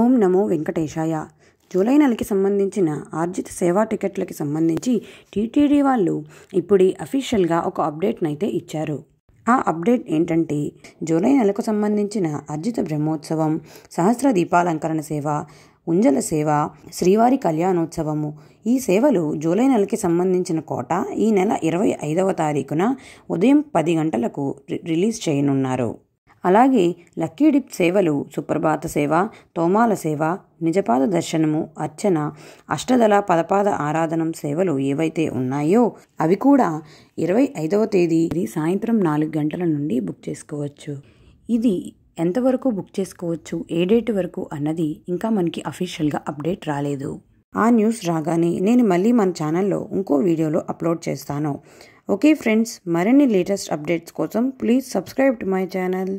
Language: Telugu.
ఓం నమో వెంకటేశాయ జూలై నెలకి సంబంధించిన ఆర్జిత సేవా టికెట్లకి సంబంధించి టీటీడీ వాళ్ళు ఇప్పుడు అఫీషియల్గా ఒక అప్డేట్ని అయితే ఇచ్చారు ఆ అప్డేట్ ఏంటంటే జూలై నెలకు సంబంధించిన అర్జిత బ్రహ్మోత్సవం సహస్ర దీపాలంకరణ సేవ ఉంజల సేవ శ్రీవారి కళ్యాణోత్సవము ఈ సేవలు జూలై నెలకి సంబంధించిన కోట ఈ నెల ఇరవై ఐదవ తారీఖున ఉదయం పది గంటలకు రిలీజ్ చేయనున్నారు అలాగే లక్కీ డిప్ సేవలు సుప్రభాత సేవ తోమాల సేవ నిజపాద దర్శనము అర్చన అష్టదళ పదపాద ఆరాధనం సేవలు ఏవైతే ఉన్నాయో అవి కూడా ఇరవై ఐదవ తేదీ సాయంత్రం నాలుగు గంటల నుండి బుక్ చేసుకోవచ్చు ఇది ఎంతవరకు బుక్ చేసుకోవచ్చు ఏ డేట్ వరకు అన్నది ఇంకా మనకి అఫీషియల్గా అప్డేట్ రాలేదు ఆ న్యూస్ రాగానే నేను మళ్ళీ మన ఛానల్లో ఇంకో వీడియోలో అప్లోడ్ చేస్తాను ఓకే ఫ్రెండ్స్ మరిన్ని లేటెస్ట్ అప్డేట్స్ కోసం please subscribe to my channel